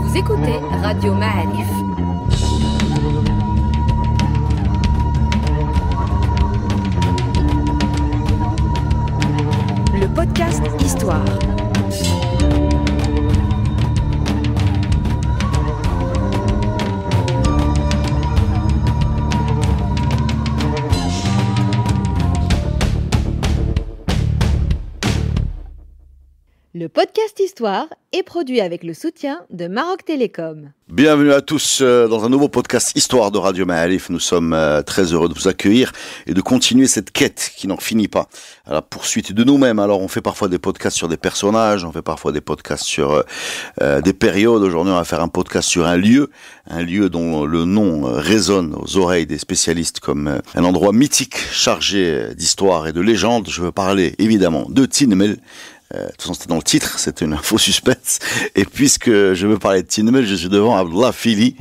Vous écoutez Radio Ma'arif. « Histoire » est produit avec le soutien de Maroc Télécom. Bienvenue à tous euh, dans un nouveau podcast Histoire de Radio Ma'alif. Nous sommes euh, très heureux de vous accueillir et de continuer cette quête qui n'en finit pas, à la poursuite de nous-mêmes. Alors on fait parfois des podcasts sur des personnages, on fait parfois des podcasts sur euh, des périodes. Aujourd'hui on va faire un podcast sur un lieu, un lieu dont le nom résonne aux oreilles des spécialistes comme un endroit mythique chargé d'histoire et de légende. Je veux parler évidemment de Tinmel, euh, de toute façon, c'était dans le titre, c'est une info suspense. Et puisque je veux parler de Tinemel, je suis devant Abdullah Fili.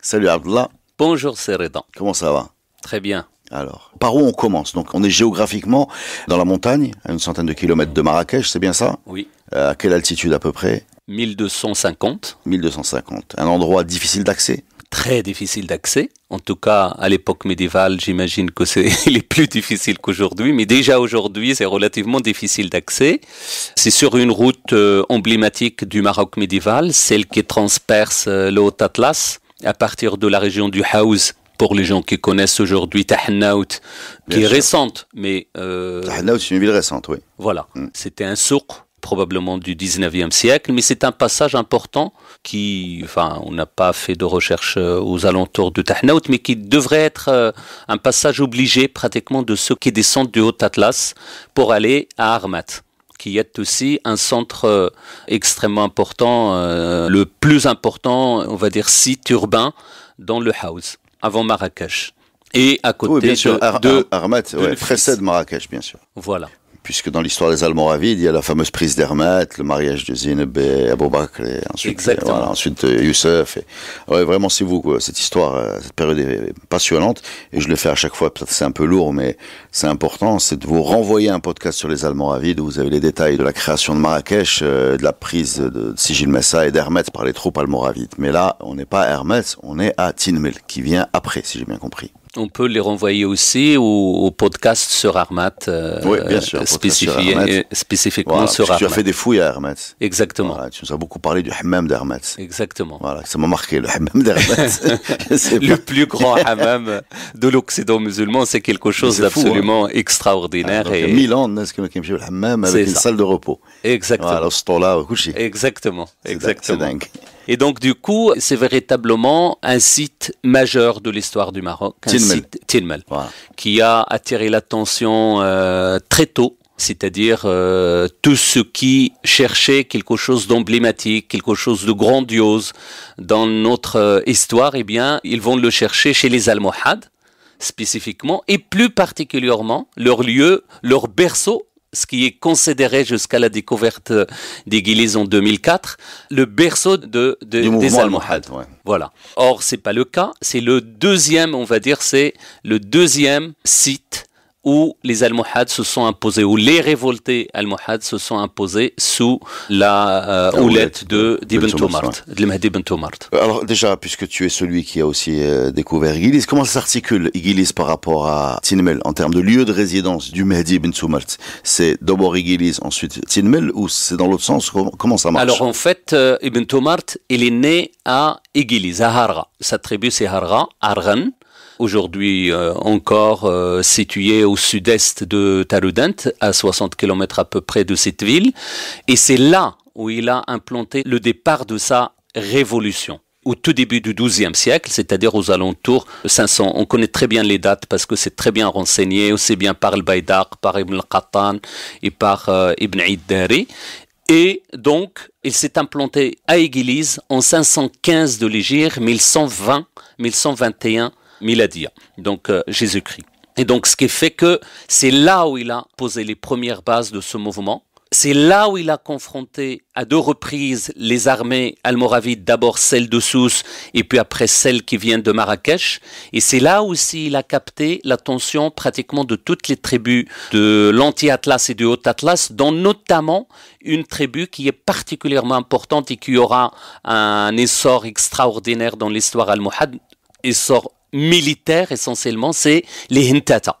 Salut Abdullah. Bonjour c'est Redan. Comment ça va Très bien. Alors, par où on commence Donc, on est géographiquement dans la montagne, à une centaine de kilomètres de Marrakech, c'est bien ça Oui. Euh, à quelle altitude à peu près 1250. 1250. Un endroit difficile d'accès très difficile d'accès. En tout cas, à l'époque médiévale, j'imagine que c'est les plus difficile qu'aujourd'hui, mais déjà aujourd'hui, c'est relativement difficile d'accès. C'est sur une route euh, emblématique du Maroc médiéval, celle qui transperce euh, le Haut Atlas à partir de la région du Haouz pour les gens qui connaissent aujourd'hui Tahnaout, qui est récente, mais... Euh, Tahnaout, c'est une ville récente, oui. Voilà, mm. c'était un souk probablement du 19e siècle, mais c'est un passage important qui, enfin, on n'a pas fait de recherche euh, aux alentours de Tahnaout, mais qui devrait être euh, un passage obligé pratiquement de ceux qui descendent du Haut Atlas pour aller à Armat qui est aussi un centre euh, extrêmement important, le plus important, on va dire, site urbain dans le House, avant Marrakech. Et à côté de, Armat, précède Marrakech, bien sûr. Voilà puisque dans l'histoire des Almoravides, il y a la fameuse prise d'Hermet, le mariage de Zineb et Bakr, et ensuite, et voilà, ensuite euh, Youssef. Et... vraiment, c'est vous, cette histoire, euh, cette période est passionnante, et je le fais à chaque fois, peut-être c'est un peu lourd, mais c'est important, c'est de vous renvoyer un podcast sur les Almoravides, où vous avez les détails de la création de Marrakech, euh, de la prise de Sigil Messa et d'Hermet par les troupes almoravides. Mais là, on n'est pas à Hermès, on est à Tinmel, qui vient après, si j'ai bien compris. On peut les renvoyer aussi au, podcast sur Armat, euh, oui, bien sûr, euh, spécifiquement sur Armat. Tu as fait des fouilles à Armat. Exactement. tu nous as beaucoup parlé du hammam d'Armat. Exactement. Voilà, ça m'a marqué, le hammam d'Armat. le plus grand hammam de l'Occident musulman, c'est quelque chose hein. d'absolument hein. extraordinaire. Ah, donc, et... Milan, c'est a le hammam avec une salle de repos. Exactement. Voilà, Exactement. Exactement. Dingue. Et donc, du coup, c'est véritablement un site majeur de l'histoire du Maroc, un site Tilmel, qui a attiré l'attention euh, très tôt c'est-à-dire euh, tous ceux qui cherchaient quelque chose d'emblématique, quelque chose de grandiose dans notre euh, histoire, eh bien, ils vont le chercher chez les Almohades spécifiquement, et plus particulièrement leur lieu, leur berceau ce qui est considéré jusqu'à la découverte euh, des en 2004, le berceau de, des Almohades. Voilà. Or, c'est pas le cas. C'est le deuxième, on va dire, c'est le deuxième site où les Almohades se sont imposés, où les révoltés Almohades se sont imposés sous la euh, houlette de d'Ibn Tumart, de Mahdi Ibn Alors déjà, puisque tu es celui qui a aussi euh, découvert Igilis, comment s'articule Igilis par rapport à Tinmel en termes de lieu de résidence du Mahdi Ibn Tumart C'est d'abord Igilis, ensuite Tinmel, ou c'est dans l'autre sens Comment ça marche Alors en fait, euh, Ibn Tumart il est né à Igilis, à Harra. Sa tribu c'est Harra, Argan aujourd'hui euh, encore euh, situé au sud-est de Tarudent, à 60 km à peu près de cette ville. Et c'est là où il a implanté le départ de sa révolution au tout début du XIIe siècle, c'est-à-dire aux alentours de 500. On connaît très bien les dates parce que c'est très bien renseigné, aussi bien par le Baydaq, par Ibn al-Qattan et par euh, Ibn Iddari. Et donc, il s'est implanté à Église en 515 de l'Égypte, 1120, 1121 Miladia, donc euh, Jésus-Christ. Et donc ce qui fait que c'est là où il a posé les premières bases de ce mouvement. C'est là où il a confronté à deux reprises les armées almoravides, d'abord celles de Sousse et puis après celles qui viennent de Marrakech. Et c'est là aussi il a capté l'attention pratiquement de toutes les tribus de l'Anti-Atlas et du Haut-Atlas, dont notamment une tribu qui est particulièrement importante et qui aura un essor extraordinaire dans l'histoire almohade, essor militaire essentiellement, c'est les Hintata.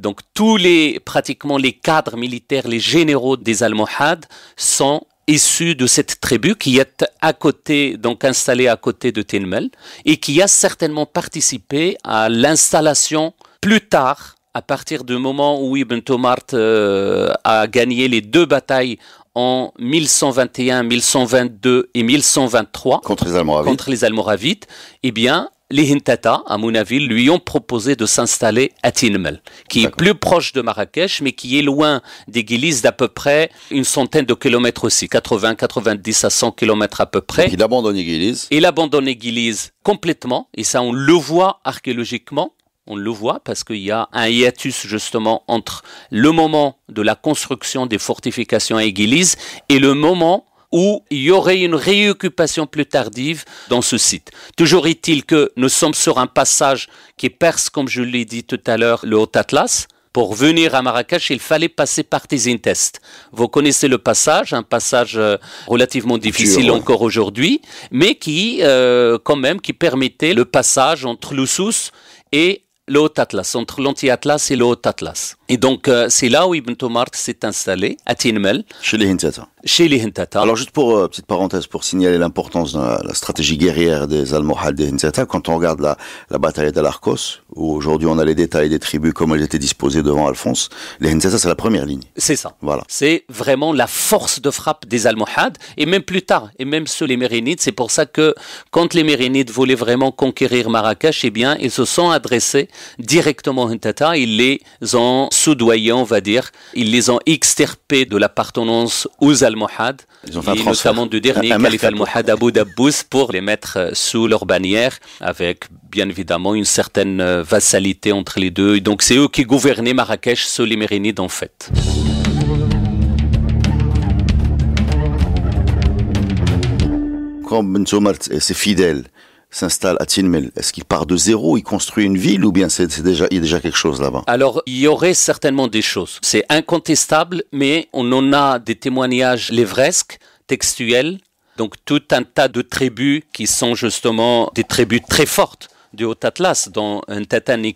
Donc tous les, pratiquement les cadres militaires, les généraux des Almohades sont issus de cette tribu qui est à côté, donc installée à côté de Tinmel et qui a certainement participé à l'installation plus tard, à partir du moment où Ibn Tomart euh, a gagné les deux batailles en 1121, 1122 et 1123 contre les Almoravides, contre les Almoravides eh bien, les Hintata, à mon lui ont proposé de s'installer à Tinmel, qui est plus proche de Marrakech, mais qui est loin des d'à peu près une centaine de kilomètres aussi, 80, 90 à 100 kilomètres à peu près. il abandonne l'église Il abandonne l'église complètement, et ça on le voit archéologiquement. On le voit parce qu'il y a un hiatus justement entre le moment de la construction des fortifications à Église et le moment où il y aurait une réoccupation plus tardive dans ce site. Toujours est-il que nous sommes sur un passage qui perce, comme je l'ai dit tout à l'heure, le Haut Atlas. Pour venir à Marrakech, il fallait passer par Test. Vous connaissez le passage, un passage euh, relativement difficile encore aujourd'hui, mais qui, euh, quand même, qui permettait le passage entre Lussus et le Haut Atlas, entre l'Anti-Atlas et le Haut Atlas. Et donc, euh, c'est là où Ibn Tumart s'est installé, à Tinmel. Chez les Hintata. Chez les Hintata. Alors, juste pour, euh, petite parenthèse, pour signaler l'importance de la, stratégie guerrière des Almohades des Hintata, quand on regarde la, bataille d'Alarcos, où aujourd'hui on a les détails des tribus, comme elles étaient disposées devant Alphonse, les Hintata, c'est la première ligne. C'est ça. Voilà. C'est vraiment la force de frappe des Almohades, et même plus tard, et même sous les Mérinides. C'est pour ça que, quand les Mérinides voulaient vraiment conquérir Marrakech, eh bien, ils se sont adressés directement en Tata, ils les ont soudoyés, on va dire. Ils les ont extirpés de l'appartenance aux Almohades. Ils ont notamment du dernier calife Almohade Abu pour les mettre euh, sous leur bannière avec bien évidemment une certaine euh, vassalité entre les deux. donc c'est eux qui gouvernaient Marrakech sous les Mérinides en fait. comme c'est fidèle s'installe à Tinmel Est-ce qu'il part de zéro, il construit une ville ou bien c'est déjà, il y a déjà quelque chose là-bas Alors, il y aurait certainement des choses. C'est incontestable, mais on en a des témoignages lévresques, textuels, donc tout un tas de tribus qui sont justement des tribus très fortes du Haut Atlas, dont un n'est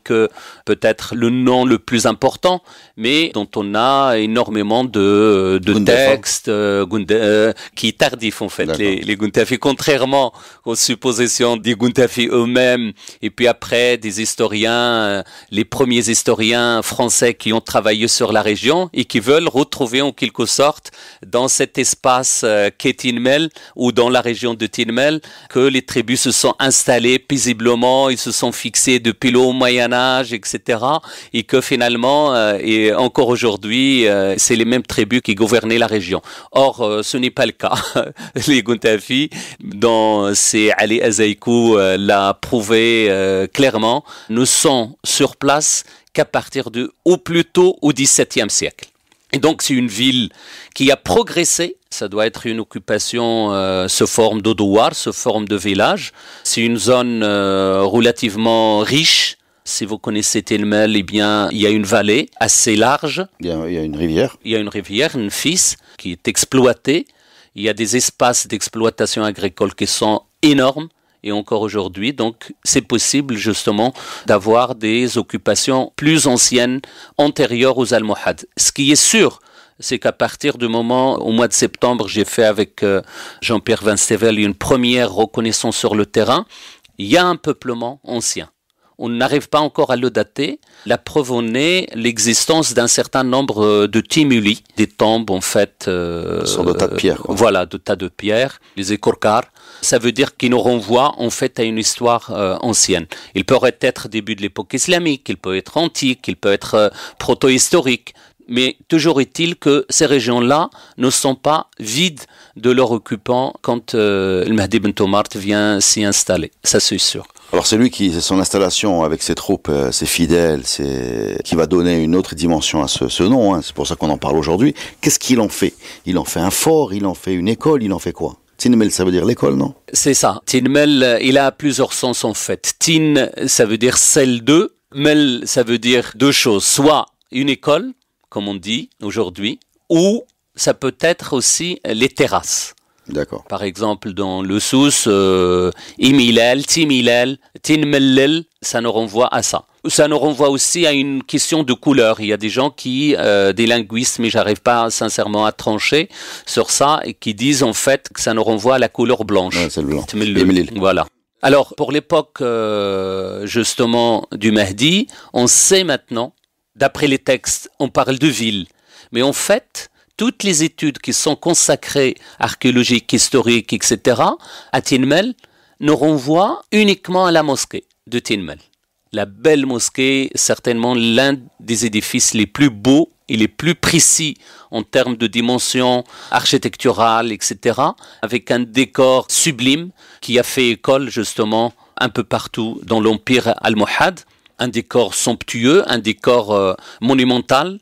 peut-être le nom le plus important, mais dont on a énormément de, euh, textes euh, euh, qui tardif en fait, les, les contrairement aux suppositions des Guntafi eux-mêmes, et puis après des historiens, les premiers historiens français qui ont travaillé sur la région et qui veulent retrouver en quelque sorte dans cet espace qu'est Tinmel ou dans la région de Tinmel que les tribus se sont installées paisiblement ils se sont fixés depuis le Moyen Âge, etc. Et que finalement, euh, et encore aujourd'hui, euh, c'est les mêmes tribus qui gouvernaient la région. Or, euh, ce n'est pas le cas. les Guntafi, dont c'est Ali Azaikou l'a prouvé clairement, ne sont sur place qu'à partir du ou plutôt au XVIIe siècle. Et donc c'est une ville qui a progressé. Ça doit être une occupation euh, se forme d'Odouar, se forme de village. C'est une zone euh, relativement riche. Si vous connaissez Telmel, eh bien, il y a une vallée assez large. Il y a, une rivière. Il y a une rivière, une fils, qui est exploitée. Il y a des espaces d'exploitation agricole qui sont énormes. Et encore aujourd'hui, donc, c'est possible justement d'avoir des occupations plus anciennes, antérieures aux Almohades. Ce qui est sûr, c'est qu'à partir du moment, au mois de septembre, j'ai fait avec euh, Jean-Pierre Vinstevel une première reconnaissance sur le terrain, il y a un peuplement ancien. On n'arrive pas encore à le dater. La preuve en est l'existence d'un certain nombre euh, de timuli, des tombes en fait. Euh, sur tas de pierres. Voilà, de tas de pierres. Les écorcars ça veut dire qu'il nous renvoie en fait à une histoire euh, ancienne. Il pourrait être début de l'époque islamique, il peut être antique, il peut être euh, proto-historique. Mais toujours est-il que ces régions-là ne sont pas vides de leurs occupants quand le euh, Mahdi Ben Tomart vient s'y installer. Ça, c'est sûr. Alors c'est lui qui, son installation avec ses troupes, ses fidèles, c'est qui va donner une autre dimension à ce, nom, hein. c'est pour ça qu'on en parle aujourd'hui. Qu'est-ce qu'il en fait Il en fait un fort, il en fait une école, il en fait quoi Tinmel, ça veut dire l'école, non C'est ça. Tinmel, il a plusieurs sens en fait. Tin, ça veut dire celle de. Mel, ça veut dire deux choses. Soit une école, comme on dit aujourd'hui, ou ça peut être aussi les terrasses. D'accord. Par exemple, dans le sous, euh, imilal, timilal, ça nous renvoie à ça. Ça nous renvoie aussi à une question de couleur. Il y a des gens qui, euh, des linguistes, mais j'arrive pas sincèrement à trancher sur ça, et qui disent en fait que ça nous renvoie à la couleur blanche. c'est le blanc. Voilà. Alors, pour l'époque, euh, justement, du Mahdi, on sait maintenant, d'après les textes, on parle de ville. Mais en fait, toutes les études qui sont consacrées, archéologiques, historiques, etc., à Tinmel, nous renvoient uniquement à la mosquée de Tinmel. La belle mosquée, certainement l'un des édifices les plus beaux et les plus précis en termes de dimension architecturale, etc., avec un décor sublime qui a fait école justement un peu partout dans l'empire almohade un décor somptueux, un décor euh, monumental,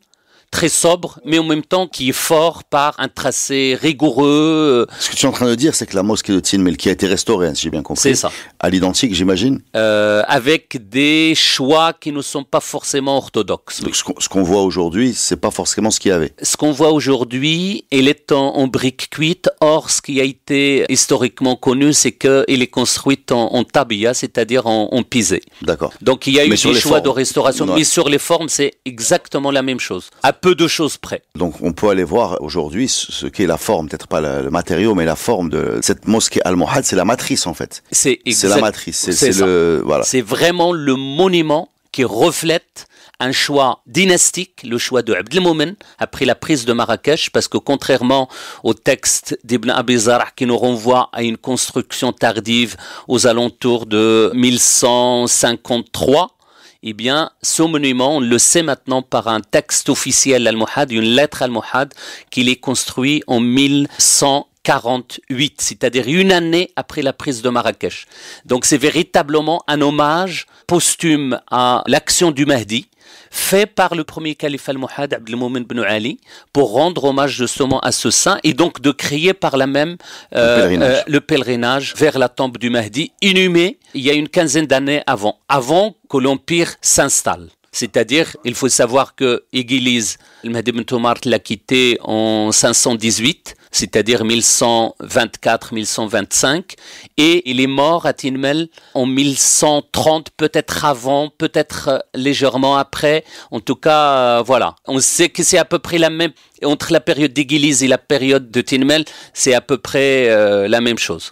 très sobre, mais en même temps qui est fort par un tracé rigoureux. Euh, ce que tu es en train de dire, c'est que la mosquée de Tinmel qui a été restaurée, hein, si j'ai bien compris, c'est ça. à l'identique, j'imagine euh, Avec des choix qui ne sont pas forcément orthodoxes. Donc, ce qu'on voit aujourd'hui, c'est pas forcément ce qu'il y avait. Ce qu'on voit aujourd'hui, elle est en, en briques cuites. Or, ce qui a été historiquement connu, c'est qu'elle est construite en, en tabia, c'est-à-dire en, pisé. D'accord. Donc, il y a eu des choix de restauration, mais sur les formes, c'est exactement la même chose peu de choses près. Donc on peut aller voir aujourd'hui ce qu'est la forme, peut-être pas le matériau, mais la forme de cette mosquée Al-Mohad, c'est la matrice en fait. C'est la matrice, c'est le voilà. C'est vraiment le monument qui reflète un choix dynastique, le choix de Abdelmoumen après la prise de Marrakech, parce que contrairement au texte d'Ibn Abi Zara qui nous renvoie à une construction tardive aux alentours de 1153, eh bien, ce monument, on le sait maintenant par un texte officiel al-Muhad, une lettre al-Muhad, qu'il est construit en 1148, c'est-à-dire une année après la prise de Marrakech. Donc c'est véritablement un hommage posthume à l'action du Mahdi, fait par le premier calife al-Muhad, al-Mumin ibn Ali, pour rendre hommage justement à ce saint et donc de créer par là même euh, le, euh, pèlerinage. le, pèlerinage. vers la tombe du Mahdi, inhumé il y a une quinzaine d'années avant, avant que l'Empire s'installe. C'est-à-dire, il faut savoir que Igiliz, le Mahdi Tomart l'a quitté en 518, c'est-à-dire 1124-1125, et il est mort à Tinmel en 1130, peut-être avant, peut-être euh, légèrement après. En tout cas, euh, voilà. On sait que c'est à peu près la même, entre la période d'Igiliz et la période de Tinmel, c'est à peu près euh, la même chose.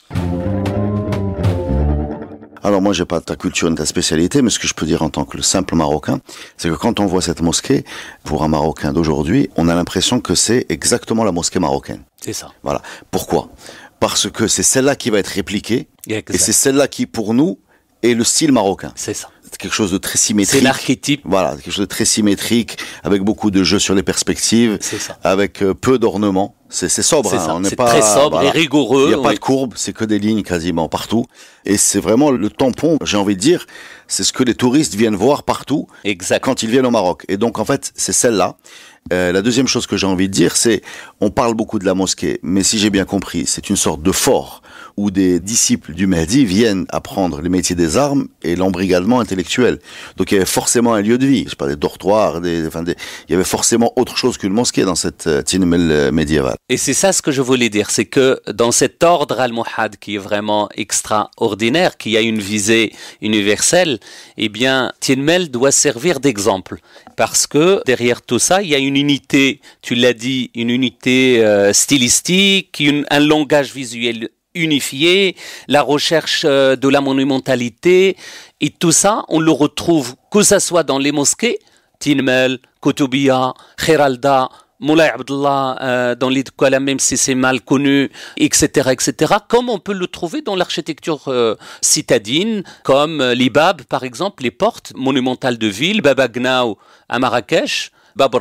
Alors moi, j'ai pas ta culture ni ta spécialité, mais ce que je peux dire en tant que simple Marocain, c'est que quand on voit cette mosquée, pour un Marocain d'aujourd'hui, on a l'impression que c'est exactement la mosquée marocaine. C'est ça. Voilà. Pourquoi Parce que c'est celle-là qui va être répliquée, et c'est celle-là qui, pour nous, est le style marocain. C'est ça quelque chose de très symétrique. C'est l'archétype. Voilà, quelque chose de très symétrique, avec beaucoup de jeux sur les perspectives, avec euh, peu d'ornements. C'est sobre, c'est hein, on pas très sobre et rigoureux. Il n'y a pas de courbe, c'est que des lignes quasiment partout. Et c'est vraiment le tampon, j'ai envie de dire, c'est ce que les touristes viennent voir partout exact. quand ils viennent au Maroc. Et donc en fait, c'est celle-là. Euh, la deuxième chose que j'ai envie de dire, c'est on parle beaucoup de la mosquée, mais si j'ai bien compris, c'est une sorte de fort où des disciples du Mahdi viennent apprendre les métiers des armes et l'embrigadement intellectuel. Donc il y avait forcément un lieu de vie, je sais pas, des dortoirs, des, il y avait forcément autre chose qu'une mosquée dans cette euh, euh, médiévale. Et c'est ça ce que je voulais dire, c'est que dans cet ordre al-Muhad qui est vraiment extraordinaire, qui a une visée universelle, eh bien Tinmel doit servir d'exemple parce que derrière tout ça, il y a une unité, tu l'as dit, une unité euh, stylistique, un langage visuel unifié, la recherche euh, de la monumentalité, et tout ça, on le retrouve, que ce soit dans les mosquées, Tinmel, Kotobia, Kheralda, Moulay Abdullah euh, dans l'Idkola, même si c'est mal connu, etc., etc., comme on peut le trouver dans l'architecture euh, citadine, comme l'Ibab, par exemple, les portes monumentales de ville, Babagnaou à Marrakech, Bab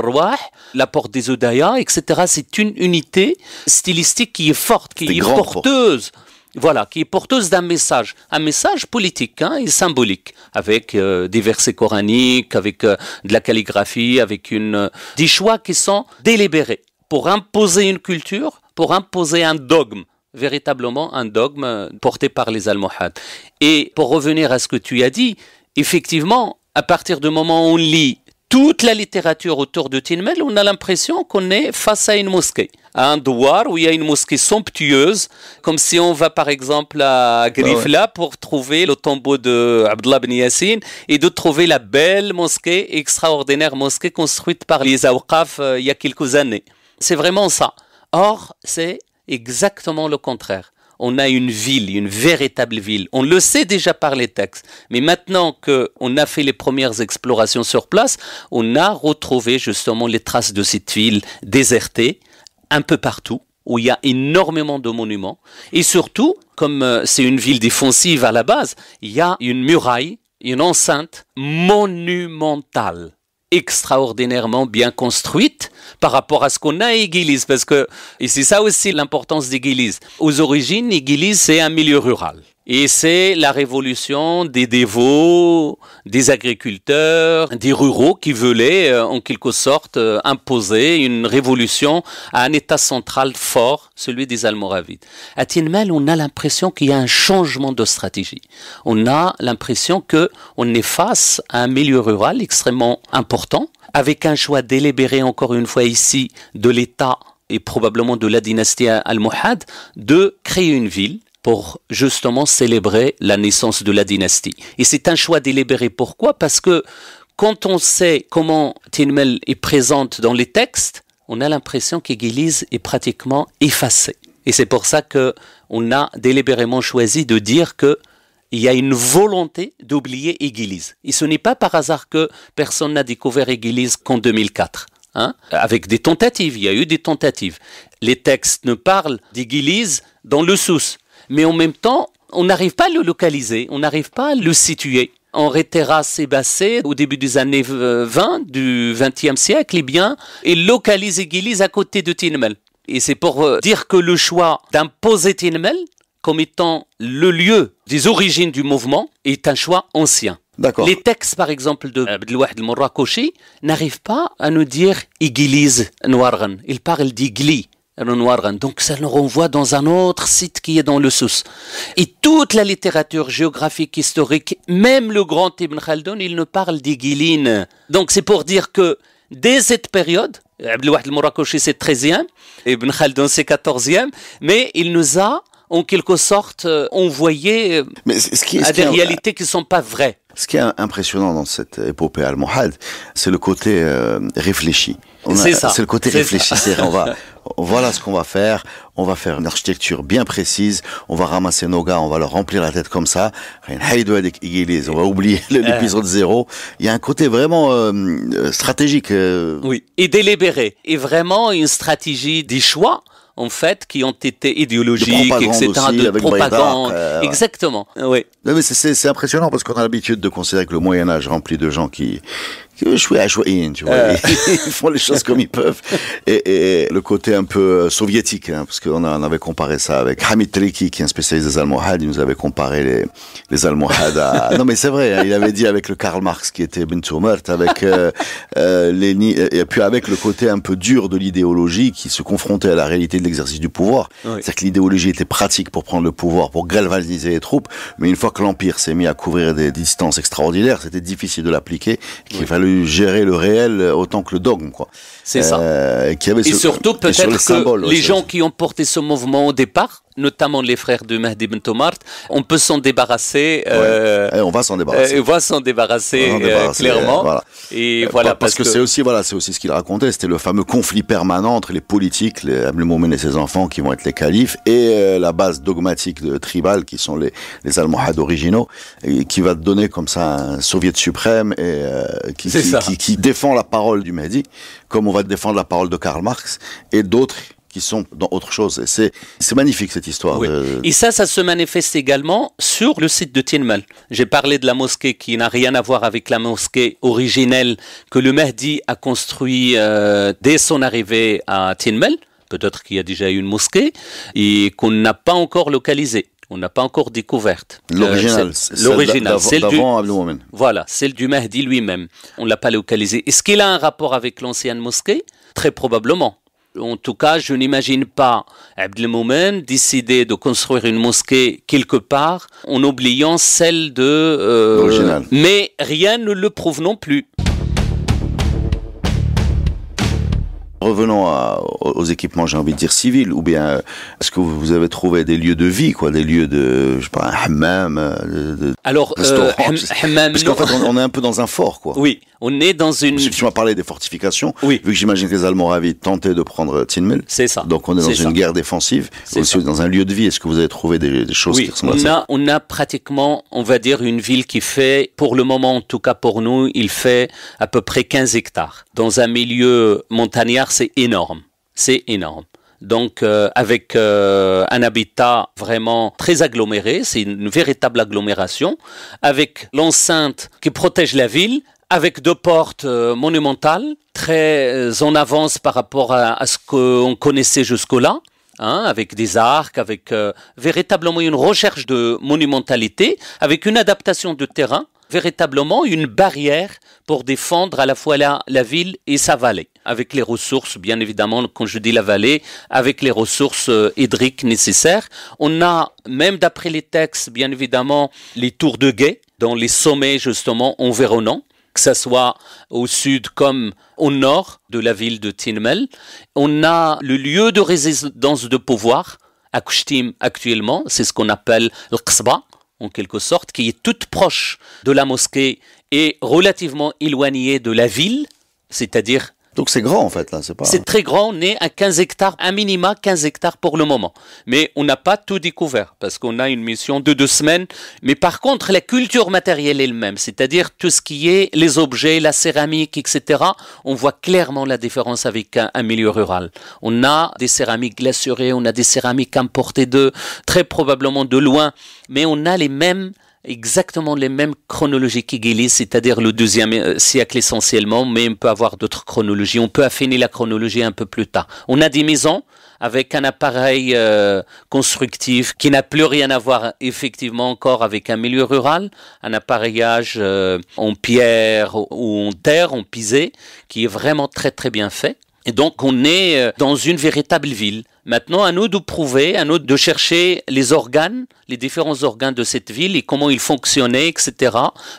la porte des Odaya, etc. C'est une unité stylistique qui est forte, qui est, porteuse. voilà, qui est porteuse d'un message, un message politique hein, et symbolique, avec euh, des versets coraniques, avec euh, de la calligraphie, avec euh, des choix qui sont délibérés pour imposer une culture, pour imposer un dogme, véritablement un dogme porté par les Almohades. Et pour revenir à ce que tu as dit, effectivement, à partir du moment où on lit toute la littérature autour de Tinmel, on a l'impression qu'on est face à une mosquée, à un douar où il y a une mosquée somptueuse, comme si on va par exemple à Grifla pour trouver le tombeau de Abdullah ibn Yassin et de trouver la belle mosquée, extraordinaire mosquée construite par les Awqaf euh, il y a quelques années. C'est vraiment ça. Or, c'est exactement le contraire on a une ville, une véritable ville. On le sait déjà par les textes, mais maintenant qu'on a fait les premières explorations sur place, on a retrouvé justement les traces de cette ville désertée un peu partout, où il y a énormément de monuments. Et surtout, comme euh, c'est une ville défensive à la base, il y a une muraille, une enceinte monumentale extraordinairement bien construite par rapport à ce qu'on a à parce que c'est ça aussi l'importance d'Église. Aux origines, Igilis c'est un milieu rural. Et c'est la révolution des dévots, des agriculteurs, des ruraux qui voulaient euh, en quelque sorte euh, imposer une révolution à un État central fort, celui des Almoravides. À Tienmel, on a l'impression qu'il y a un changement de stratégie. On a l'impression que on est face à un milieu rural extrêmement important, avec un choix délibéré encore une fois ici de l'État et probablement de la dynastie al de créer une ville pour justement célébrer la naissance de la dynastie. Et c'est un choix délibéré. Pourquoi Parce que quand on sait comment Tinmel est présente dans les textes, on a l'impression qu'Église est pratiquement effacée. Et c'est pour ça que on a délibérément choisi de dire que il y a une volonté d'oublier Église. Et ce n'est pas par hasard que personne n'a découvert Église qu'en 2004. Hein, avec des tentatives, il y a eu des tentatives. Les textes ne parlent d'Église dans le sous, mais en même temps, on n'arrive pas à le localiser, on n'arrive pas à le situer. En Rétera, et Basset, au début des années 20 euh, du 20 siècle, et eh bien, il localise Igiliz à côté de Tinmel. Et c'est pour euh, dire que le choix d'imposer Tinmel comme étant le lieu des origines du mouvement est un choix ancien. Les textes, par exemple, de Moura al n'arrivent pas à nous dire Igiliz Noirgan. Il parle d'Igli. Hein. Donc ça nous renvoie dans un autre site qui est dans le Sousse. Et toute la littérature géographique, historique, même le grand Ibn Khaldun, il ne parle d'Ighiline. Donc c'est pour dire que dès cette période, Abdelwahid al murakoshi c'est 13e, Ibn Khaldun c'est 14e, mais il nous a en quelque sorte euh, envoyé euh, à des réalités qui ne sont pas vraies. Ce qui est impressionnant dans cette épopée al-Mohad, c'est le côté euh, réfléchi. C'est le côté réfléchi. On va, voilà ce qu'on va faire. On va faire une architecture bien précise. On va ramasser nos gars, on va leur remplir la tête comme ça. On va eh. oublier eh. l'épisode zéro. Il y a un côté vraiment euh, stratégique. Euh. Oui, et délibéré. Et vraiment une stratégie des choix en fait, qui ont été idéologiques, etc., de propagande. Euh, Exactement, oui. mais c'est impressionnant parce qu'on a l'habitude de considérer que le Moyen Âge rempli de gens qui je suis euh. Ils font les choses comme ils peuvent. Et, le côté un peu euh, soviétique, hein, parce qu'on avait comparé ça avec Hamid Triki, qui est un spécialiste des Almohades, il nous avait comparé les, les Almohades à... Non mais c'est vrai, hein, il avait dit avec le Karl Marx qui était Bentumert, avec euh, et puis avec le côté un peu dur de l'idéologie qui se confrontait à la réalité de l'exercice du pouvoir. C'est-à-dire que l'idéologie était pratique pour prendre le pouvoir, pour galvaniser les troupes, mais une fois que l'Empire s'est mis à couvrir des distances extraordinaires, c'était difficile de l'appliquer, qu'il fallait gérer le réel autant que le dogme. Quoi. C'est ça. Euh, et surtout peut-être que les gens qui ont porté ce mouvement au départ, notamment les frères de Mahdi Ben Tomart, on peut s'en débarrasser. et euh, eh, euh, on va s'en débarrasser. on va s'en débarrasser, clairement. Et voilà parce, que, c'est aussi voilà, c'est aussi ce qu'il racontait. C'était le fameux conflit permanent entre les politiques, les Moumen et ses enfants qui vont être les califes, et la base dogmatique de Tribal, qui sont les les Almohades originaux, et qui va donner comme ça un soviet suprême et qui qui, qui défend la parole du Mahdi comme on va défendre la parole de Karl Marx et d'autres qui sont dans autre chose. C'est magnifique cette histoire. Et ça, ça se manifeste également sur le site de Tienmel. J'ai parlé de la mosquée qui n'a rien à voir avec la mosquée originelle que le Mahdi a construit euh, dès son arrivée à Tienmel, peut-être qu'il y a déjà eu une mosquée, et qu'on n'a pas encore localisé on n'a pas encore découverte. L'original. Euh, l'original. Celle, du, voilà, celle du Mahdi lui-même. On ne l'a pas localisé. Est-ce qu'il a un rapport avec l'ancienne mosquée Très probablement. En tout cas, je n'imagine pas Abdelmoumen décider de construire une mosquée quelque part en oubliant celle de... Euh, mais rien ne le prouve non plus. Revenons aux équipements, j'ai envie de dire civils, ou bien est-ce que vous avez trouvé des lieux de vie, quoi, des lieux de, je sais pas, un euh, de, Alors, euh, parce qu'en fait, on, est un peu dans un fort, quoi. Oui, on est dans une. Si tu m'as parlé des fortifications. Oui. Vu que j'imagine que les Allemands avaient tenté de prendre Tinmel. C'est ça. Donc on est dans une guerre défensive. C'est aussi dans un lieu de vie. Est-ce que vous avez trouvé des, choses qui ressemblent on à ça On a pratiquement, on va dire, une ville qui fait, pour le moment, en tout cas pour nous, il fait à peu près 15 hectares. Dans un milieu montagnard, c'est énorme. C'est énorme donc euh, avec euh, un habitat vraiment très aggloméré, c'est une véritable agglomération, avec l'enceinte qui protège la ville, avec deux portes euh, monumentales, très euh, en avance par rapport à, ce qu'on connaissait jusque-là. Hein, avec des arcs, avec euh, véritablement une recherche de monumentalité, avec une adaptation de terrain, véritablement une barrière pour défendre à la fois la, ville et sa vallée, avec les ressources, bien évidemment, quand je dis la vallée, avec les ressources hydriques nécessaires. On a, même d'après les textes, bien évidemment, les tours de guet dans les sommets, justement, environnants que ce soit au sud comme au nord de la ville de Tinmel. On a le lieu de résidence de pouvoir à Kushtim actuellement, c'est ce qu'on appelle le en quelque sorte, qui est toute proche de la mosquée et relativement éloignée de la ville, c'est-à-dire donc c'est grand en fait là, c'est pas. C'est très grand, on est à 15 hectares, un minima 15 hectares pour le moment. Mais on n'a pas tout découvert parce qu'on a une mission de deux semaines. Mais par contre, la culture matérielle est le même, c'est-à-dire tout ce qui est les objets, la céramique, etc. On voit clairement la différence avec un, milieu rural. On a des céramiques glacurées, on a des céramiques importées de très probablement de loin, mais on a les mêmes exactement les mêmes chronologies qu'Igilis, c'est-à-dire le deuxième euh, siècle essentiellement, mais on peut avoir d'autres chronologies. On peut affiner la chronologie un peu plus tard. On a des maisons avec un appareil euh, constructif qui n'a plus rien à voir effectivement encore avec un milieu rural, un appareillage euh, en pierre ou en terre, en pisé, qui est vraiment très très bien fait. Et donc on est euh, dans une véritable ville. Maintenant, à nous de prouver, à nous de chercher les organes, les différents organes de cette ville et comment ils fonctionnaient, etc.,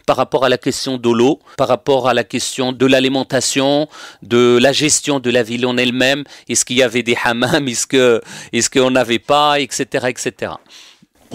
par rapport à la question de l'eau, par rapport à la question de l'alimentation, de la gestion de la ville en elle-même. Est-ce qu'il y avait des hammams Est-ce qu'on est n'avait pas Etc., etc.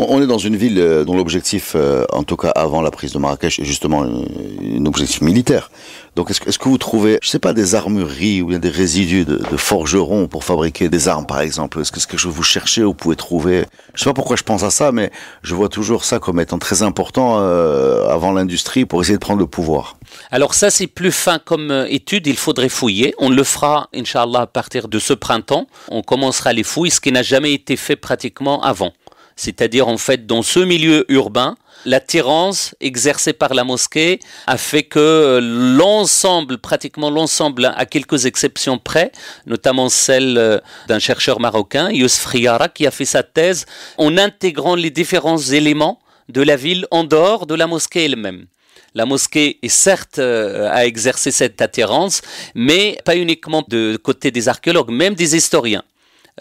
On est dans une ville euh, dont l'objectif, euh, en tout cas avant la prise de Marrakech, est justement un objectif militaire. Donc est-ce que vous trouvez, je sais pas, des armureries ou bien des résidus de, forgerons pour fabriquer des armes, par exemple Est-ce que c'est quelque chose vous cherchez ou vous pouvez trouver Je sais pas pourquoi je pense à ça, mais je vois toujours ça comme étant très important euh, avant l'industrie pour essayer de prendre le pouvoir. Alors ça, c'est plus fin comme étude, il faudrait fouiller. On le fera, inshallah, à partir de ce printemps. On commencera les fouilles, ce qui n'a jamais été fait pratiquement avant. C'est-à-dire, en fait, dans ce milieu urbain, L'attirance exercée par la mosquée a fait que l'ensemble, pratiquement l'ensemble, à quelques exceptions près, notamment celle euh, d'un chercheur marocain, Youssef Riara, qui a fait sa thèse en intégrant les différents éléments de la ville en dehors de la mosquée elle-même. La mosquée est certes euh, a à exercer cette attirance, mais pas uniquement de côté des archéologues, même des historiens.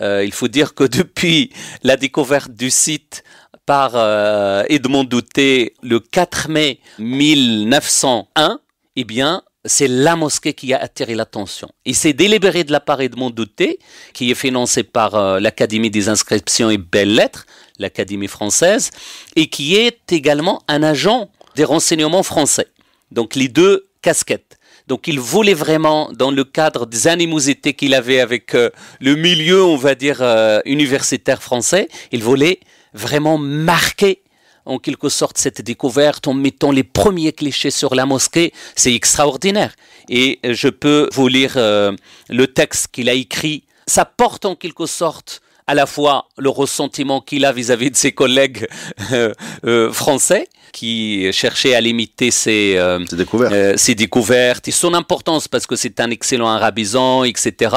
Euh, il faut dire que depuis la découverte du site par euh, Edmond Douté le 4 mai 1901, eh bien, c'est la mosquée qui a attiré l'attention. Et c'est délibéré de la part Edmond Douté, qui est financé par euh, l'Académie des inscriptions et belles lettres, l'Académie française, et qui est également un agent des renseignements français. Donc les deux casquettes. Donc il voulait vraiment, dans le cadre des animosités qu'il avait avec euh, le milieu, on va dire, euh, universitaire français, il voulait vraiment marquer en quelque sorte cette découverte en mettant les premiers clichés sur la mosquée. C'est extraordinaire. Et euh, je peux vous lire le texte qu'il a écrit. Ça porte en quelque sorte à la fois le ressentiment qu'il a vis-à-vis de ses collègues français, qui cherchait à limiter ses, euh, découvertes. ses euh, découvertes et son importance parce que c'est un excellent arabisant, etc.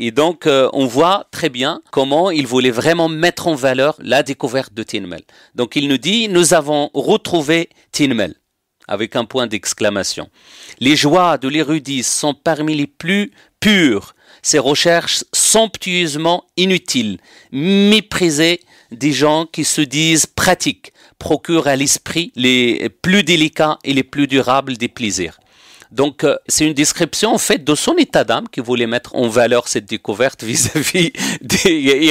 Et donc, euh, on voit très bien comment il voulait vraiment mettre en valeur la découverte de Tinmel. Donc, il nous dit, nous avons retrouvé Tinmel avec un point d'exclamation. Les joies de l'érudit sont parmi les plus pures, ces recherches somptueusement inutiles, méprisées des gens qui se disent pratiques, procure à l'esprit les plus délicats et les plus durables des plaisirs. Donc, euh, c'est une description en fait de son état d'âme qui voulait mettre en valeur cette découverte vis-à-vis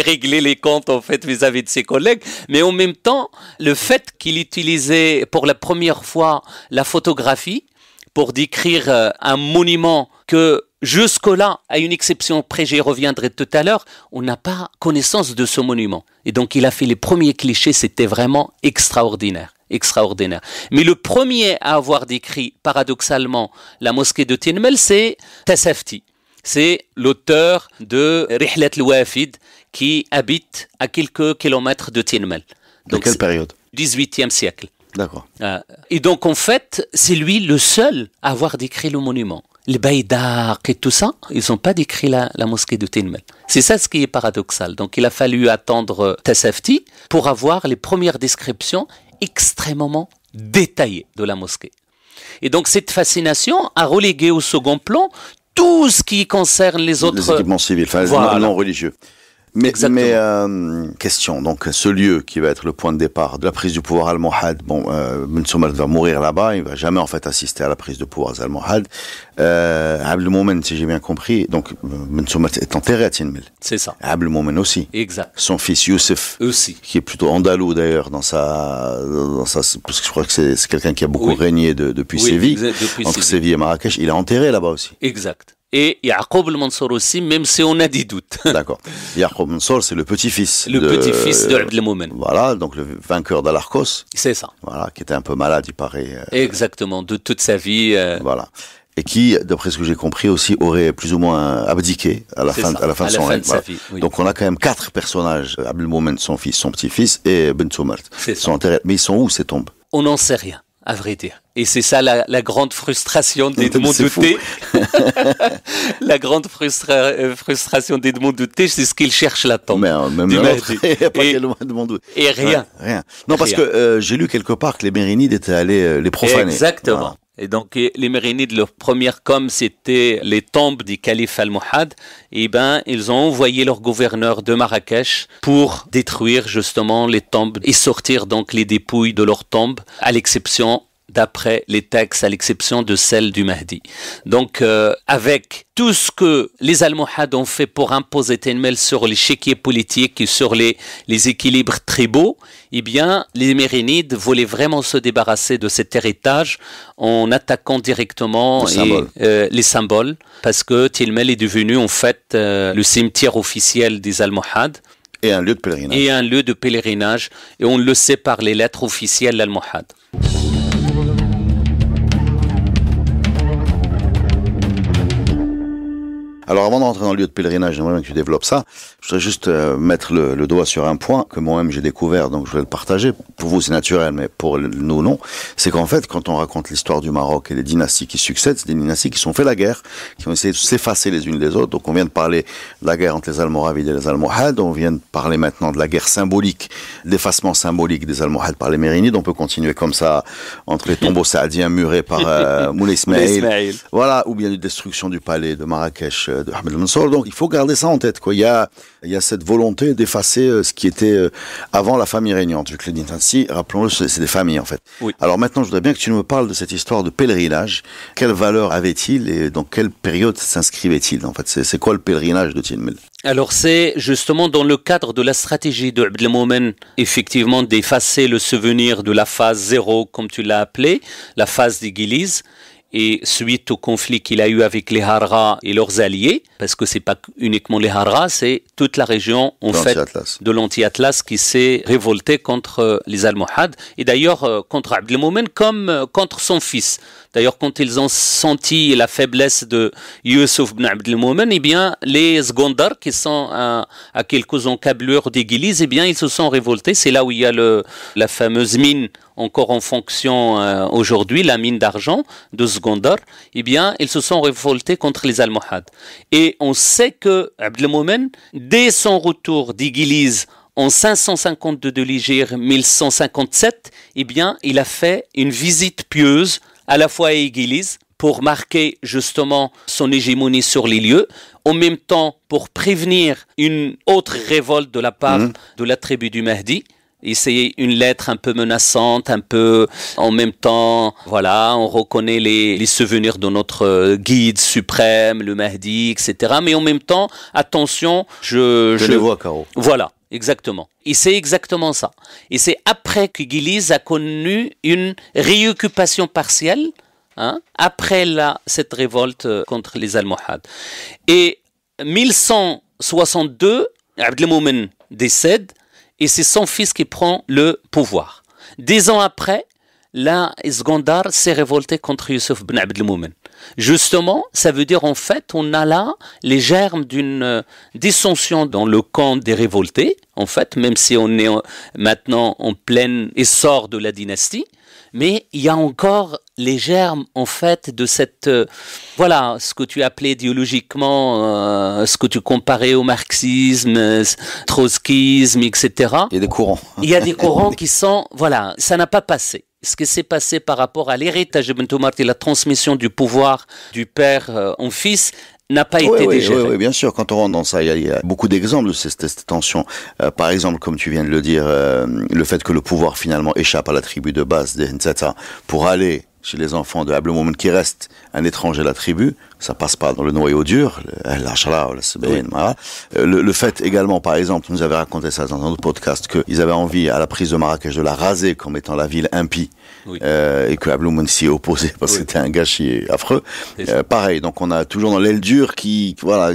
régler les comptes en fait vis à -vis de ses collègues. Mais en même temps, le fait qu'il utilisait pour la première fois la photographie pour décrire euh, un monument que jusque-là, à une exception près, j'y reviendrai tout à l'heure, on n'a pas connaissance de ce monument. Et donc il a fait les premiers clichés, c'était vraiment extraordinaire. Extraordinaire. Mais le premier à avoir décrit paradoxalement la mosquée de Tienmel, c'est Tassafti. C'est l'auteur de Rihlet al qui habite à quelques kilomètres de Tienmel. Dans quelle période 18e siècle. D'accord. Euh, et donc en fait, c'est lui le seul à avoir décrit le monument les Baïdak et tout ça, ils n'ont pas décrit la, mosquée de Tinmel. C'est ça ce qui est paradoxal. Donc il a fallu attendre euh, Tasafti pour avoir les premières descriptions extrêmement détaillées de la mosquée. Et donc cette fascination a relégué au second plan tout ce qui concerne les autres... Les équipements civils, enfin, non religieux. Mais, euh, question, donc ce lieu qui va être le point de départ de la prise du pouvoir al-Mohad, bon, euh, va mourir là-bas, il va jamais en fait assister à la prise de pouvoir al-Mohad. Euh, Abdel si j'ai bien compris, donc Ben est enterré à Tienmil. C'est ça. Abdel Moumen aussi. Exact. Son fils Youssef. Aussi. Qui est plutôt andalou d'ailleurs dans sa, dans parce que je crois que c'est quelqu'un qui a beaucoup régné depuis Séville, entre Séville et Marrakech, il est enterré là-bas aussi. Exact et Yaqub al-Mansour aussi, même si on a des doutes. D'accord. Yaqub mansour c'est le petit-fils. Le petit-fils de el Moumen. Voilà, donc le vainqueur d'Alarcos. C'est ça. Voilà, qui était un peu malade, il paraît. Euh, Exactement, de toute sa vie. Euh. Voilà. Et qui, d'après ce que j'ai compris, aussi aurait plus ou moins abdiqué à la, fin, à la fin, de son règne. Donc on a quand même quatre personnages, Abdel Moumen, son fils, son petit-fils, et Ben Soumert. Mais ils sont où ces tombes On n'en sait rien à vrai dire. Et c'est ça la, grande frustration d'Edmond Douté. la grande frustration euh, frustration d'Edmond Douté, c'est ce qu'il cherche là-dedans. Mais euh, même pas et, Et rien. rien. Non, parce que euh, j'ai lu quelque part que les Mérinides étaient allés les profaner. Exactement. Et donc, les Mérénides, leur première com, c'était les tombes du calife Al-Muhad. Et eh ben, ils ont envoyé leur gouverneur de Marrakech pour détruire justement les tombes et sortir donc les dépouilles de leurs tombes, à l'exception d'après les textes, à l'exception de celle du Mahdi. Donc, euh, avec tout ce que les Almohades ont fait pour imposer Tenmel sur l'échiquier politiques et sur les, les équilibres tribaux, eh bien, les Mérénides voulaient vraiment se débarrasser de cet héritage en attaquant directement les euh, symboles, parce que Tilmel est devenu en fait euh, le cimetière officiel des Almohades. Et un lieu de pèlerinage. Et un lieu de pèlerinage, et on le sait par les lettres officielles d'Almohades. Alors avant de rentrer dans le lieu de pèlerinage, j'aimerais bien que tu développes ça. Je voudrais juste euh, mettre le, doigt sur un point que moi-même j'ai découvert, donc je vais le partager. Pour vous c'est naturel, mais pour nous non. C'est qu'en fait, quand on raconte l'histoire du Maroc et les dynasties qui succèdent, c'est des dynasties qui sont fait la guerre, qui ont essayé de s'effacer les unes des autres. Donc on vient de parler de la guerre entre les Almoravides et les Almohades, on vient de parler maintenant de la guerre symbolique, l'effacement symbolique des Almohades par les Mérinides. On peut continuer comme ça entre les tombeaux saadiens murés par euh, Moulay Ismail. Voilà, ou bien la destruction du palais de Marrakech euh, Mansour. Donc il faut garder ça en tête. Quoi. Il, y a, cette volonté d'effacer euh, ce qui était euh, avant la famille régnante. Je le dis ainsi, rappelons-le, c'est des familles en fait. Alors maintenant, je voudrais bien que tu nous parles de cette histoire de pèlerinage. Quelle valeur avait-il et dans quelle période s'inscrivait-il en fait C'est quoi le pèlerinage de Tilmil alors c'est justement dans le cadre de la stratégie de Abdelmoumen, effectivement, d'effacer le souvenir de la phase zéro, comme tu l'as appelé, la phase d'Église et suite au conflit qu'il a eu avec les Haras et leurs alliés, parce que c'est pas uniquement les Haras, c'est toute la région en fait de l'anti-Atlas qui s'est révoltée contre euh, les Almohades et d'ailleurs euh, contre Abdelmoumen comme euh, contre son fils. D'ailleurs, quand ils ont senti la faiblesse de Youssef ibn Abdelmoumen, eh bien, les secondaires, qui sont à, quelques encablures d'Église, eh bien, ils se sont révoltés. C'est là où il y a le, la fameuse mine encore en fonction euh, aujourd'hui, la mine d'argent de Zgondar, eh bien, ils se sont révoltés contre les Almohades. Et on sait que Abdelmoumen, dès son retour d'Igiliz en 552 de l'Igir 1157, eh bien, il a fait une visite pieuse à la fois à Igiliz pour marquer justement son hégémonie sur les lieux, en même temps pour prévenir une autre révolte de la part mmh. de la tribu du Mahdi. Et c'est une lettre un peu menaçante, un peu en même temps, voilà, on reconnaît les, souvenirs de notre euh, guide suprême, le Mahdi, etc. Mais en même temps, attention, je... Je, vois, Caro. Voilà, exactement. Et c'est exactement ça. Et c'est après que Gilles a connu une réoccupation partielle, hein, après la, cette révolte euh, contre les Almohades. Et 1162, Abdelmoumen décède, et c'est son fils qui prend le pouvoir. Dix ans après, la secondaire s'est révoltée contre Youssef ben Abdelmoumen. Justement, ça veut dire en fait, on a là les germes d'une euh, dissension dans le camp des révoltés, en fait, même si on est maintenant en plein essor de la dynastie, mais il y a encore les germes en fait de cette euh, voilà ce que tu appelais idéologiquement euh, ce que tu comparais au marxisme euh, trotskisme etc il y a des courants il y a des courants qui sont voilà ça n'a pas passé ce qui s'est passé par rapport à l'héritage de et la transmission du pouvoir du père euh, en fils n'a pas été oui, Oui, bien sûr, quand on rentre dans ça, il y a, beaucoup d'exemples de ces tensions. tension. Euh, par exemple, comme tu viens de le dire, euh, le fait que le pouvoir finalement échappe à la tribu de base des pour aller chez les enfants de Moumen qui reste un étranger à la tribu, ça passe pas dans le noyau dur, le, euh, le fait également, par exemple, nous avez raconté ça dans un autre podcast, qu'ils avaient envie à la prise de Marrakech de la raser comme étant la ville impie, euh, et que Abloumoun s'y est opposé parce que c'était un gâchis affreux. Euh, pareil, donc on a toujours dans l'aile dure qui, voilà.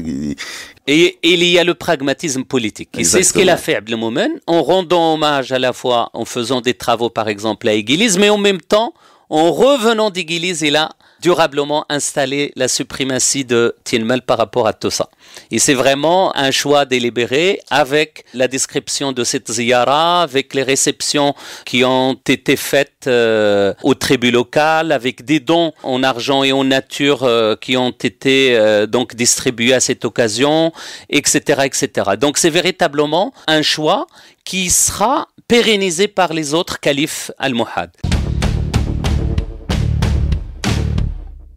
Et, il y a le pragmatisme politique. Et c'est ce qu'il a fait Abdelmoumen en rendant hommage à la fois, en faisant des travaux par exemple à Église, mais en même temps en revenant d'Église, il a durablement installé la suprématie de Tilmel par rapport à tout ça. Et c'est vraiment un choix délibéré avec la description de cette ziyara, avec les réceptions qui ont été faites euh, aux tribus locales, avec des dons en argent et en nature euh, qui ont été euh, donc distribués à cette occasion, etc., etc. Donc c'est véritablement un choix qui sera pérennisé par les autres califes al-Muhad.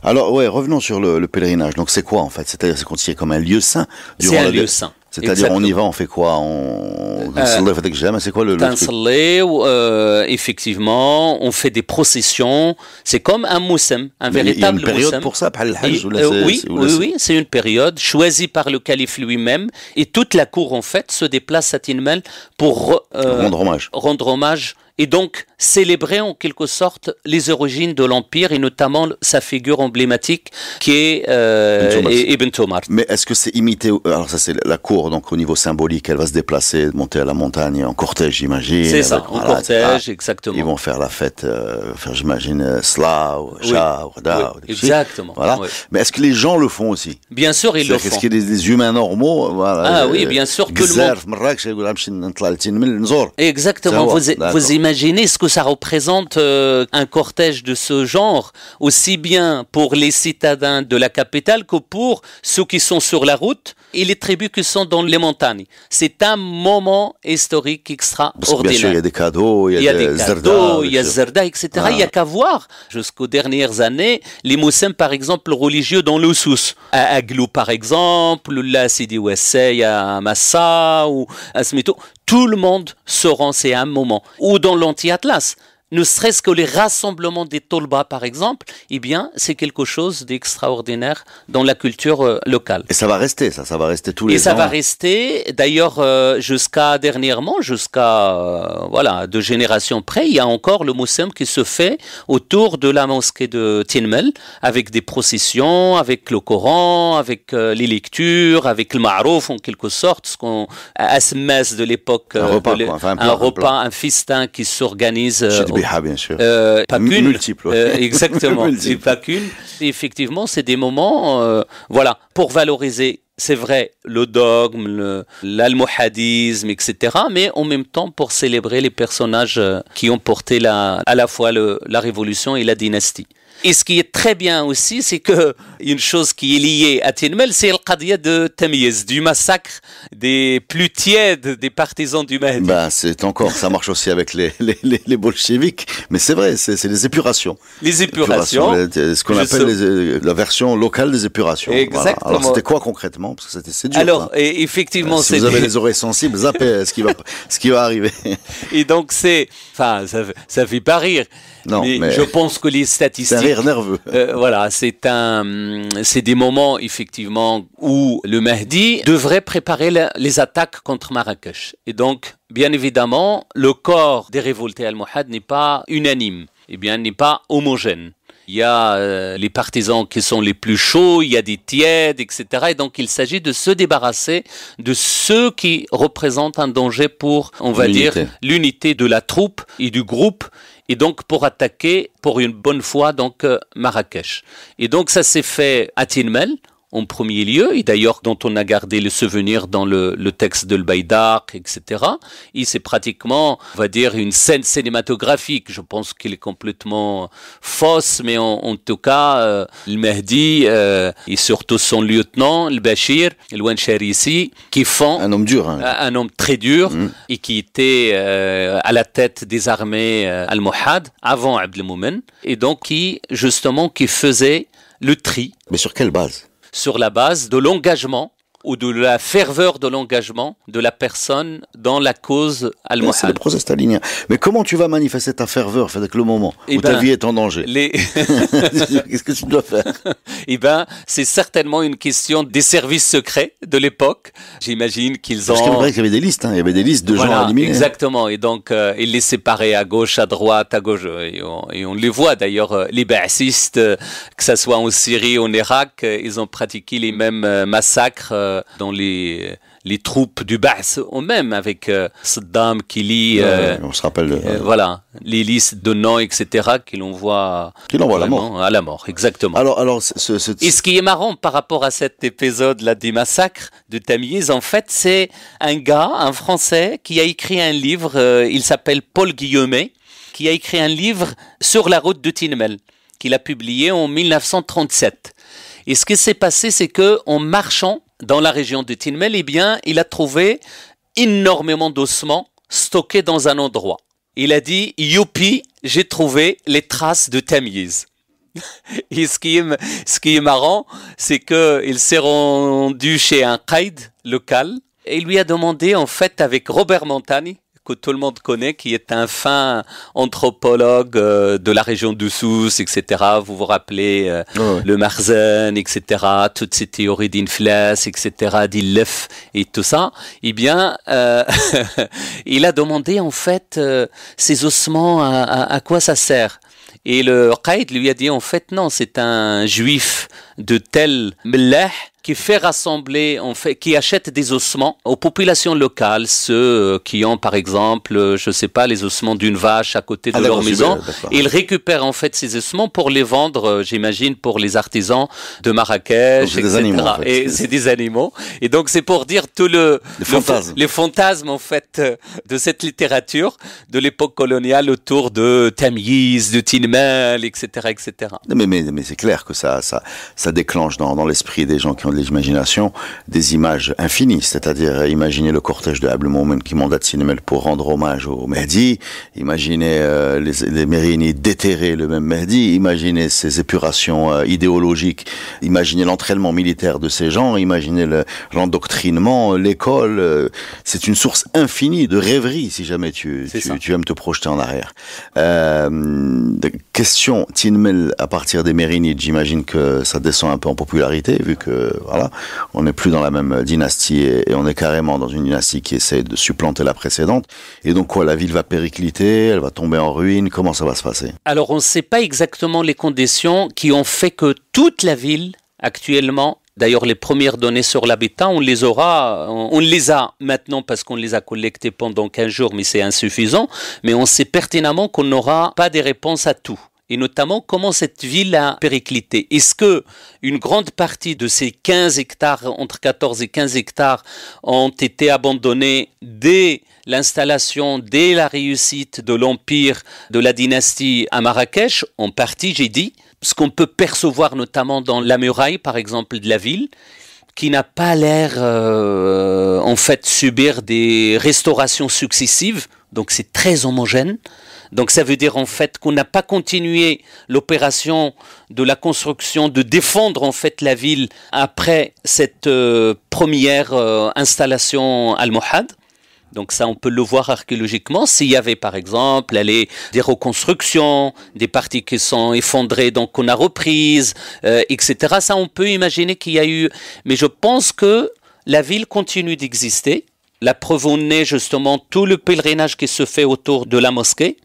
Alors ouais, revenons sur le, pèlerinage. Donc c'est quoi en fait C'est-à-dire c'est considéré comme un lieu saint. C'est un lieu saint. C'est-à-dire, on y va, on fait quoi On euh, c'est quoi le, truc euh, effectivement, on fait des processions. C'est comme un moussem, un véritable moussem. Il une période pour ça, Oui, oui, oui c'est une période choisie par le calife lui-même. Et toute la cour, en fait, se déplace à Tinmel pour euh, rendre hommage. et donc célébrer en quelque sorte les origines de l'Empire et notamment sa figure emblématique qui est Ibn Tomar. Mais est-ce que c'est imité Alors ça c'est la cour donc au niveau symbolique, elle va se déplacer, monter à la montagne en cortège, j'imagine. C'est ça, en cortège, ah, exactement. Ils vont faire la fête, euh, faire, j'imagine, euh, cela Exactement. Voilà. Mais est-ce que les gens le font aussi Bien sûr, ils le font. Est-ce qu'il y a des, humains normaux Ah euh, oui, bien sûr que le monde. Exactement. Vous, imaginez ce que ça représente un cortège de ce genre, aussi bien pour les citadins de la capitale que pour ceux qui sont sur la route et les tribus qui sont dans les montagnes. C'est un moment historique extraordinaire. il y a des cadeaux, il y a, des, cadeaux, il y a etc. Il n'y a qu'à voir. Jusqu'aux dernières années, les Moussins, par exemple, religieux dans le À Aglou, par exemple, la Sidi y à Massa, ou à Tout le monde se rend, c'est un moment. Ou dans l'anti-Atlas ne serait-ce que les rassemblements des Tolba, par exemple, eh bien, c'est quelque chose d'extraordinaire dans la culture euh, locale. Et ça va rester, ça, ça va rester tous les ans. Et ça va hein. rester. D'ailleurs, euh, jusqu'à dernièrement, jusqu'à euh, voilà deux générations près, il y a encore le moussem qui se fait autour de la mosquée de Tinmel, avec des processions, avec le Coran, avec les lectures, avec le marouf en quelque sorte, ce qu'on messe de l'époque, un repas, quoi, enfin, un, un, repas, un, festin qui s'organise bien sûr. Euh, euh, pas qu'une. Multiple. exactement. pas Effectivement, c'est des moments, euh, voilà, pour valoriser c'est vrai, le dogme, l'almohadisme, etc. Mais en même temps, pour célébrer les personnages qui ont porté à la fois la révolution et la dynastie. Et ce qui est très bien aussi, c'est que une chose qui est liée à Tienmel, c'est le qadia de Tamiz, du massacre des plus tièdes des partisans du Mahdi. Bah, c'est encore, ça marche aussi avec les, les, les, mais c'est vrai, c'est les épurations. Les épurations. ce qu'on appelle euh, la version locale des épurations. Exactement. Alors, c'était quoi concrètement Parce que c'était dur. Alors, hein. effectivement, euh, c'est... Si vous avez les oreilles sensibles, zappez euh, ce qui va, ce qui va arriver. et donc, c'est, enfin, ça, ça fait pas rire je pense que les statistiques. C'est rire nerveux. Euh, voilà, c'est un, c'est des moments effectivement où le Mahdi devrait préparer les attaques contre Marrakech. Et donc, bien évidemment, le corps des révoltés al-Mohad n'est pas unanime. Eh bien, n'est pas homogène. Il y a euh, les partisans qui sont les plus chauds, il y a des tièdes, etc. Et donc il s'agit de se débarrasser de ceux qui représentent un danger pour, on va dire, l'unité de la troupe et du groupe et donc pour attaquer pour une bonne fois donc euh, Marrakech. Et donc ça s'est fait à Tilmel en premier lieu, et d'ailleurs dont on a gardé le souvenir dans le, texte de baydak etc. Et c'est pratiquement, on va dire, une scène cinématographique. Je pense qu'il est complètement fausse, mais en, tout cas, euh, le Mahdi euh, et surtout son lieutenant, le Bachir, le ici, qui font... Un homme dur. Hein. Un homme très dur, mm. et qui était euh, à la tête des armées al-Mohad, avant Abdelmoumen, et donc qui, justement, qui faisait le tri. Mais sur quelle base sur la base de l'engagement ou de la ferveur de l'engagement de la personne dans la cause allemande. C'est le procès stalinien. Mais comment tu vas manifester ta ferveur avec le moment et eh où ta ben, vie est en danger Qu'est-ce que tu dois faire Eh ben, c'est certainement une question des services secrets de l'époque. J'imagine qu'ils ont. Parce qu'il y avait des listes. Hein. Il y avait des listes de gens à éliminés. Exactement. Et donc, euh, ils les séparaient à gauche, à droite, à gauche. Et on, les voit d'ailleurs, euh, les bassistes, euh, que ce soit en Syrie, ou en Irak, ils ont pratiqué les mêmes massacres euh, dans les, les troupes du Ba'ath, ou même avec cette euh, Saddam qui lit. Euh, on se rappelle. voilà, les listes de noms, etc., qui l'envoie qui à la mort. À la mort, exactement. Alors, alors, ce, Et ce qui est marrant par rapport à cet épisode-là des massacres de Tamiz, en fait, c'est un gars, un Français, qui a écrit un livre, il s'appelle Paul Guillemet, qui a écrit un livre sur la route de Tinmel qu'il a publié en 1937. Et ce qui s'est passé, c'est que en marchant, dans la région de Tinmel, et eh bien, il a trouvé énormément d'ossements stockés dans un endroit. Il a dit Youpi, j'ai trouvé les traces de Tamiz. Et ce qui est, marrant, c'est qu'il s'est rendu chez un qaïd local et il lui a demandé, en fait, avec Robert Montagne, que tout le monde connaît, qui est un fin anthropologue euh, de la région de Sousse, etc. Vous vous rappelez euh, ah le Marzen, etc. Toutes ces théories d'Inflas, etc. d'Illef et tout ça. Eh bien, euh, il a demandé en fait ces ossements à, quoi ça sert. Et le Qaïd lui a dit en fait non, c'est un juif de tel mlech, qui fait rassembler, en fait, qui achète des ossements aux populations locales, ceux euh, qui ont par exemple, euh, je sais pas, les ossements d'une vache à côté de ah, leur maison. Ils récupèrent en fait ces ossements pour les vendre, euh, j'imagine, pour les artisans de Marrakech, etc. Et c'est des animaux. Et donc c'est pour dire tout le, les, fantasmes. en fait de cette littérature de l'époque coloniale autour de Tamiz de Tinmel, etc., etc. Mais mais, mais c'est clair que ça ça ça déclenche dans dans l'esprit des gens qui ont de l'imagination des images infinies, c'est-à-dire imaginer le cortège de Abdel Moumen qui mandate Sinemel pour rendre hommage au Mehdi, imaginer euh, les, les déterrer le même Mehdi, imaginer ces épurations euh, idéologiques, imaginer l'entraînement militaire de ces gens, imaginer l'endoctrinement, l'école. Euh, c'est une source infinie de rêverie si jamais tu, tu, aimes te projeter en arrière. question, Tinmel, à partir des mérinides j'imagine que ça descend un peu en popularité vu que voilà, on n'est plus dans la même dynastie et, on est carrément dans une dynastie qui essaie de supplanter la précédente. Et donc quoi, la ville va péricliter, elle va tomber en ruine. Comment ça va se passer Alors on ne sait pas exactement les conditions qui ont fait que toute la ville actuellement D'ailleurs, les premières données sur l'habitat, on les aura, on les a maintenant parce qu'on les a collectées pendant 15 jours, mais c'est insuffisant. Mais on sait pertinemment qu'on n'aura pas des réponses à tout et notamment comment cette ville a périclité. Est-ce que une grande partie de ces 15 hectares, entre 14 et 15 hectares, ont été abandonnés dès l'installation, dès la réussite de l'empire de la dynastie à Marrakech En partie, j'ai dit, ce qu'on peut percevoir notamment dans la muraille, par exemple, de la ville qui n'a pas l'air euh, en fait subir des restaurations successives, donc c'est très homogène. Donc ça veut dire en fait qu'on n'a pas continué l'opération de la construction, de défendre en fait la ville après cette euh, première euh, installation installation mohad Donc ça, on peut le voir archéologiquement. S'il y avait, par exemple, des reconstructions, des parties qui sont effondrées, donc on a reprises, euh, etc. Ça, on peut imaginer qu'il y a eu. Mais je pense que la ville continue d'exister. La preuve en est justement tout le pèlerinage qui se fait autour de la mosquée.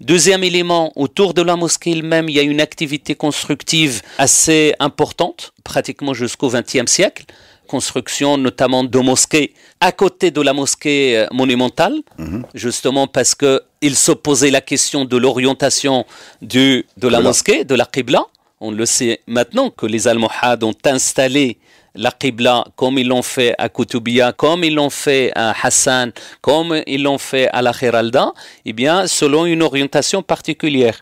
Deuxième élément, autour de la mosquée elle-même, il y a une activité constructive assez importante, pratiquement jusqu'au XXe siècle construction notamment de mosquées à côté de la mosquée euh, monumentale, mhm. justement parce qu'il se posait la question de l'orientation de la mosquée, de la Qibla. On le sait maintenant que les Almohades ont installé la Qibla comme ils l'ont fait à Koutoubia, comme ils l'ont fait à Hassan, comme ils l'ont fait à la Khiralda, eh bien, selon une orientation particulière.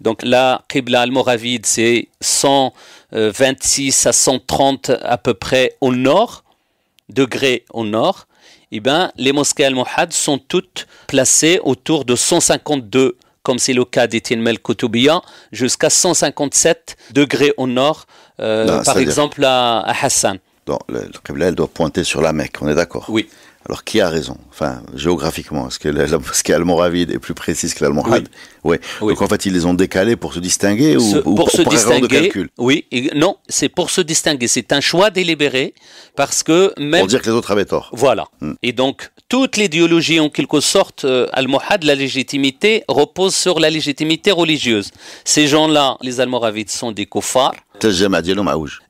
Donc la Qibla al-Moravid, c'est 126 à 130 à peu près au nord, degrés au nord. Eh bien, les mosquées al-Mohad sont toutes placées autour de 152 comme c'est le cas d'Itinmel Koutoubia, jusqu'à 157 degrés au nord euh, par exemple à, Hassan. Donc, le, elle doit pointer sur la Mecque, on est d'accord Oui. Alors qui a raison Enfin, géographiquement, est-ce que l'Almoravide est plus précis que l'almohad oui. Donc en fait, ils les ont décalés pour se distinguer ou, pour, pour se distinguer, Oui, non, c'est pour se distinguer. C'est un choix délibéré parce que même... Pour dire que les autres avaient tort. Voilà. Hmm. Et donc, toute l'idéologie, en quelque sorte, euh, almohad la légitimité, repose sur la légitimité religieuse. Ces gens-là, les almoravides, sont des kofars.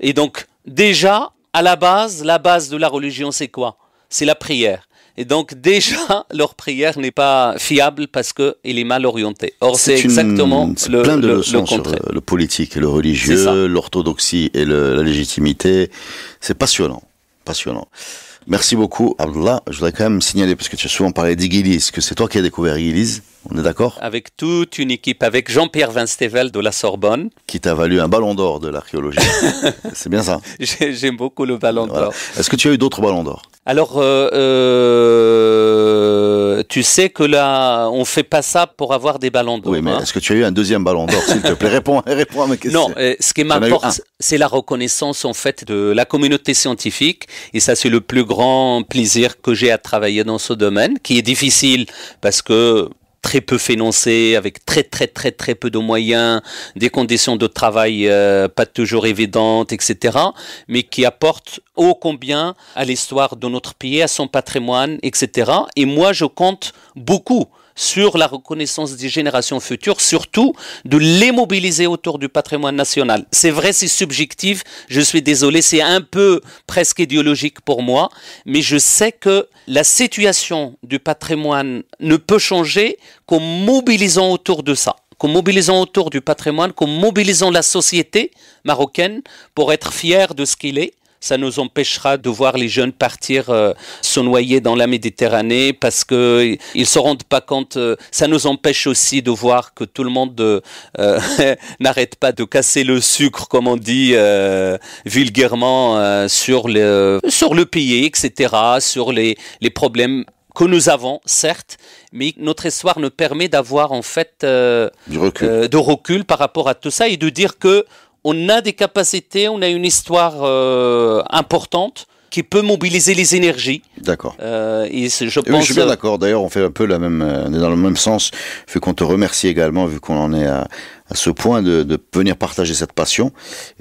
Et donc, déjà, à la base, la base de la religion, c'est quoi C'est la prière. Et donc déjà, leur prière n'est pas fiable parce qu'elle est mal orientée. Or, c'est exactement le, plein de le, leçons le le politique, le religieux, l'orthodoxie et la légitimité. C'est passionnant, passionnant. Merci beaucoup, Abdullah. Je voudrais quand même signaler, parce que tu as souvent parlé d'Igilis, que c'est toi qui as découvert Igilis. On est d'accord Avec toute une équipe, avec Jean-Pierre Vinstevel de la Sorbonne. Qui t'a valu un ballon d'or de l'archéologie. c'est bien ça. J'aime beaucoup le ballon d'or. Est-ce que tu as eu d'autres ballons d'or alors, euh, euh, tu sais que là, on fait pas ça pour avoir des ballons d'or. Oui, mais hein. est-ce que tu as eu un deuxième ballon d'or, s'il te plaît réponds, réponds, à ma question. Non, euh, ce qui m'importe, c'est la reconnaissance en fait de la communauté scientifique, et ça, c'est le plus grand plaisir que j'ai à travailler dans ce domaine, qui est difficile parce que très peu financés, avec très très très très peu de moyens, des conditions de travail euh, pas toujours évidentes, etc. Mais qui apporte ô combien à l'histoire de notre pays, à son patrimoine, etc. Et moi, je compte beaucoup sur la reconnaissance des générations futures, surtout de les mobiliser autour du patrimoine national. C'est vrai, c'est subjectif, je suis désolé, c'est un peu presque idéologique pour moi, mais je sais que la situation du patrimoine ne peut changer qu'en mobilisant autour de ça qu'en mobilisant autour du patrimoine, qu'en mobilisant la société marocaine pour être fière de ce qu'il est ça nous empêchera de voir les jeunes partir euh, se noyer dans la Méditerranée parce que euh, ils se rendent pas compte. Euh, ça nous empêche aussi de voir que tout le monde n'arrête pas de casser le sucre, comme on dit vulgairement, sur le sur le pays, etc., sur les les problèmes que nous avons, certes, mais notre histoire nous permet d'avoir en fait de recul par rapport à tout ça et de dire que on a des capacités, on a une histoire euh, importante qui peut mobiliser les énergies. D'accord. Euh, et je pense. je suis bien euh, d'accord. D'ailleurs, on fait un peu la même, on est dans le même sens. Vu qu'on te remercie également, vu qu'on en est à, à ce point de, venir partager cette passion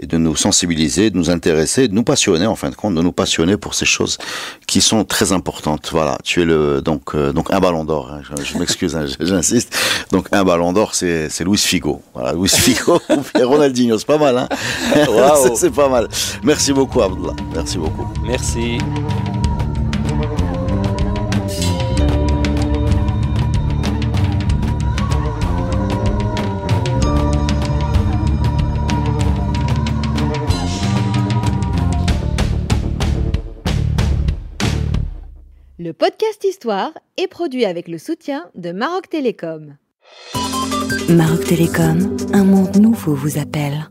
et de nous sensibiliser, de nous intéresser, de nous passionner en fin de compte, de nous passionner pour ces choses qui sont très importantes. Voilà, tu es le donc euh, donc un ballon d'or. Hein, je, m'excuse, hein, j'insiste. Donc un ballon d'or, c'est c'est Luis Figo. Voilà, Luis Figo et Ronaldinho, c'est pas mal. Hein c'est pas mal. Merci beaucoup Abdullah. Merci beaucoup. Merci. Le podcast Histoire est produit avec le soutien de Maroc Télécom. Maroc Télécom, un monde nouveau vous appelle.